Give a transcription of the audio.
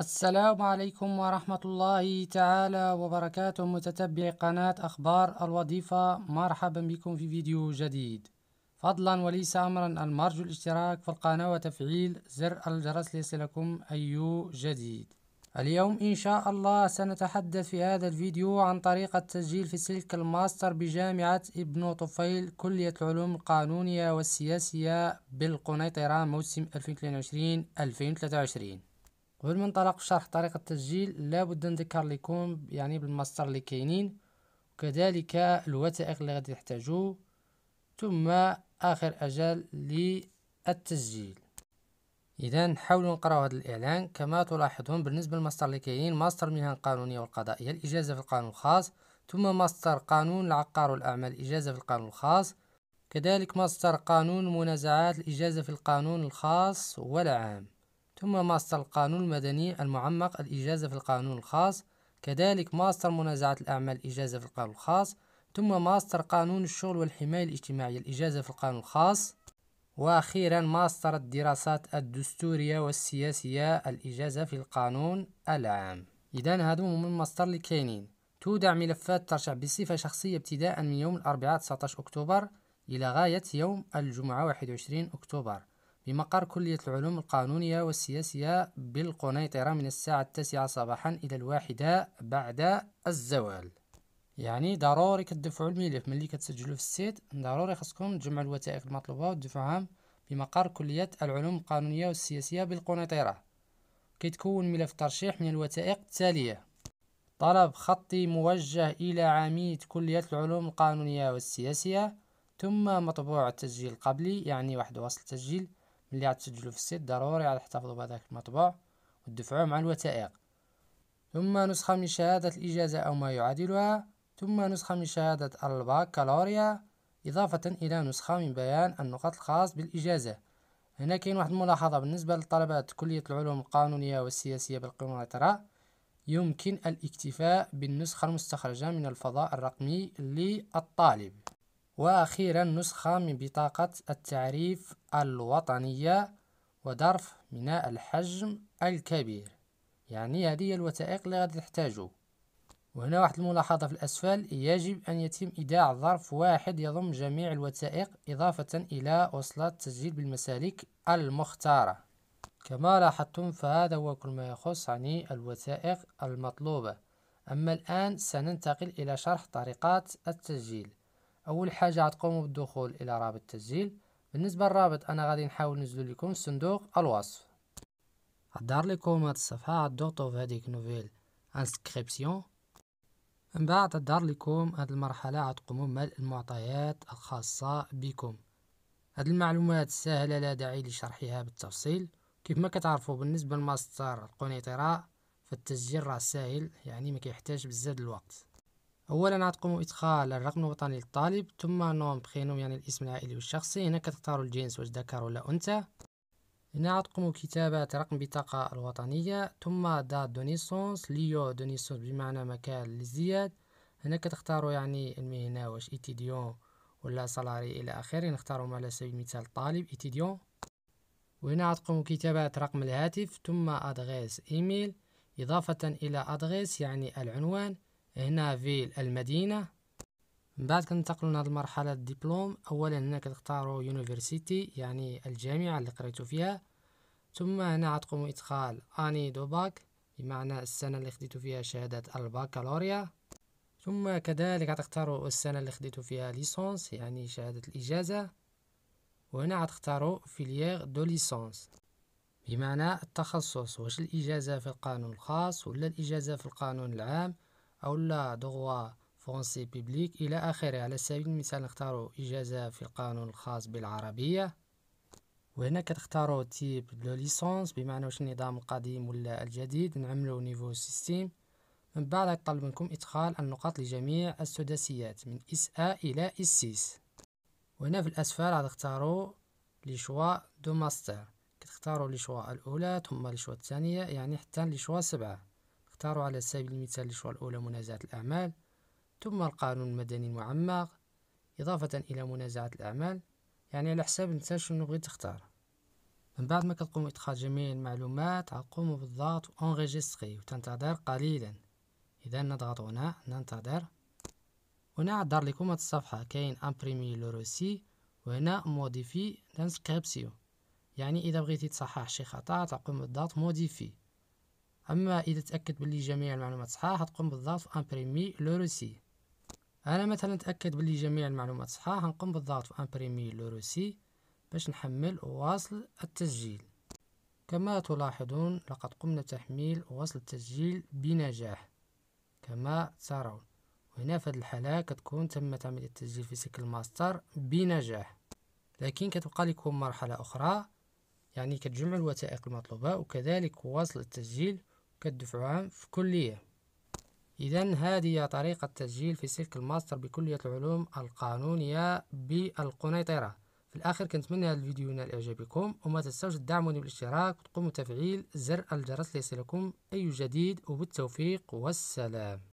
السلام عليكم ورحمة الله تعالى وبركاته متتبعي قناة أخبار الوظيفة مرحبا بكم في فيديو جديد فضلا وليس أمرا المرجو الاشتراك في القناة وتفعيل زر الجرس ليصلكم أي جديد اليوم إن شاء الله سنتحدث في هذا الفيديو عن طريقة تسجيل في سلك الماستر بجامعة ابن طفيل كلية العلوم القانونية والسياسية بالقنيطرة موسم 2022-2023 قبل ما نطلق شرح طريقة التسجيل لابد نذكر لكم يعني بالمصدر اللي كاينين وكذلك الوثائق اللي غادي تحتاجو ثم آخر أجل للتسجيل إذا نحاولوا نقراو هذا الإعلان كما تلاحظون بالنسبة للمصدر اللي كاينين ماستر المهن القانونية والقضائية الإجازة في القانون الخاص ثم ماستر قانون العقار والأعمال الإجازة في القانون الخاص كذلك ماستر قانون المنازعات الإجازة في القانون الخاص والعام ثم ماستر القانون المدني المعمق الإجازة في القانون الخاص كذلك ماستر منازعة الأعمال الإجازة في القانون الخاص ثم ماستر قانون الشغل والحماية الاجتماعية الإجازة في القانون الخاص وأخيرا ماستر الدراسات الدستورية والسياسية الإجازة في القانون العام إذا هادو هما الماستر اللي كاينين تودع ملفات ترشح بصفة شخصية ابتداء من يوم الأربعاء 19 أكتوبر إلى غاية يوم الجمعة 21 أكتوبر بمقر كلية العلوم القانونية والسياسية بالقنيطرة من الساعة التاسعة صباحا إلى الواحدة بعد الزوال يعني ضروري كتدفعوا الملف ملي كتسجلوا في السيت ضروري خاصكم تجمعوا الوثائق المطلوبة وتدفعوها بمقر كلية العلوم القانونية والسياسية بالقنيطرة كيتكون ملف الترشيح من الوثائق التالية طلب خطي موجه إلى عميد كلية العلوم القانونية والسياسية ثم مطبوع التسجيل القبلي يعني واحد وصل تسجيل ملي عاد تسجلوا في السيت ضروري عاد تحتفظوا بهذاك المطبوع وتدفعوه مع الوثائق ثم نسخة من شهادة الإجازة أو ما يعادلها ثم نسخة من شهادة الباكالوريا إضافة إلى نسخة من بيان النقاط الخاص بالإجازة هنا كاين واحد الملاحظة بالنسبة للطلبات كلية العلوم القانونية والسياسية بالقناطرة يمكن الاكتفاء بالنسخة المستخرجة من الفضاء الرقمي للطالب وأخيرا نسخة من بطاقة التعريف الوطنية وظرف من الحجم الكبير يعني هذه هي الوثائق اللي غادي تحتاجو وهنا واحد الملاحظة في الأسفل يجب أن يتم إيداع ظرف واحد يضم جميع الوثائق إضافة إلى وصلة تسجيل بالمسالك المختارة كما لاحظتم فهذا هو كل ما يخص عن الوثائق المطلوبة أما الآن سننتقل إلى شرح طريقات التسجيل اول حاجه عتقومو بالدخول الى رابط التسجيل بالنسبه للرابط انا غادي نحاول ننزل لكم صندوق الوصف غدار لكم هاد الصفحه غتضغطوا في هاديك نوفيل انسكريبسيون من بعد غدار لكم هاد المرحله عتقومو بملء المعطيات الخاصه بكم هاد المعلومات سهله لا داعي لشرحها بالتفصيل كيف ما كتعرفوا بالنسبه لماستر القنيطره فالتسجيل راه ساهل يعني ما كيحتاج بزاف الوقت اولا عتقوم ادخال الرقم الوطني للطالب ثم نوم بخينوم يعني الاسم العائلي والشخصي هنا كتختاروا الجنس واش ذكر ولا انثى هنا عتقوم كتابة رقم بطاقة الوطنية ثم دات دونيسونس ليو دونيسونس بمعنى مكان للزياد هنا كتختاروا يعني المهنة واش ايتيديون ولا سالاري الى اخره نختاروا على سبيل المثال طالب ايتيديون وهنا عتقوم كتابة رقم الهاتف ثم ادغيس ايميل اضافة الى ادغيس يعني العنوان هنا فيل المدينة من بعد كننتقلوا لهاد المرحلة الدبلوم اولا هنا كتختاروا يونيفرسيتي يعني الجامعة اللي قريتو فيها ثم هنا عتقومو ادخال اني دو باك بمعنى السنة اللي خديتو فيها شهادة الباكالوريا ثم كذلك عتختارو السنة اللي خديتو فيها ليسونس يعني شهادة الإجازة وهنا عتختارو فيليير دو ليسونس بمعنى التخصص واش الإجازة في القانون الخاص ولا الإجازة في القانون العام أو لا دغوا فرنسي بيبليك إلى آخره على سبيل المثال نختارو إجازة في القانون الخاص بالعربية وهنا كتختاروا تيب لو ليسونس بمعنى واش النظام القديم ولا الجديد نعملو نيفو سيستيم من بعد يطلب منكم إدخال النقاط لجميع السداسيات من إس أ إلى إس سيس وهنا في الأسفل عاد اختاروا لي شوا دو ماستر كتختاروا لي شوا الأولى ثم لي شوا الثانية يعني حتى لي شوا سبعة اختار على سبيل المثال الشروع الأولى منازعة الأعمال ثم القانون المدني المعمق إضافة إلى منازعة الأعمال يعني على حساب نتا شنو بغيت تختار من بعد ما كتقوم بإدخال جميع المعلومات غنقوم بالضغط أونغيجيستخي وتنتظر قليلا إذا نضغط هنا ننتظر هنا عدر لكم هاد الصفحة كاين امبريمي لو روسي وهنا موديفي لانسكريبسيون يعني إذا بغيتي تصحح شي خطأ تقوم بالضغط موديفي أما إذا تأكد باللي جميع المعلومات صحاح تقوم بالضغط في امبريمي لو روسي أنا مثلا تأكد باللي جميع المعلومات صحاح نقوم بالضغط في امبريمي لو روسي باش نحمل واصل التسجيل كما تلاحظون لقد قمنا بتحميل وصل التسجيل بنجاح كما ترون وهنا في هذه الحالة كتكون تم تعميد التسجيل في سكل ماستر بنجاح لكن كتبقى لكم مرحلة أخرى يعني كتجمع الوثائق المطلوبة وكذلك وصل التسجيل كالدفعان في كلية إذا هذه طريقة تسجيل في سلك الماستر بكلية العلوم القانونية بالقنيطرة في الآخر كنتمنى هذا الفيديو ينال إعجابكم وما تنسوش تدعموني بالاشتراك وتقوموا بتفعيل زر الجرس ليصلكم أي جديد وبالتوفيق والسلام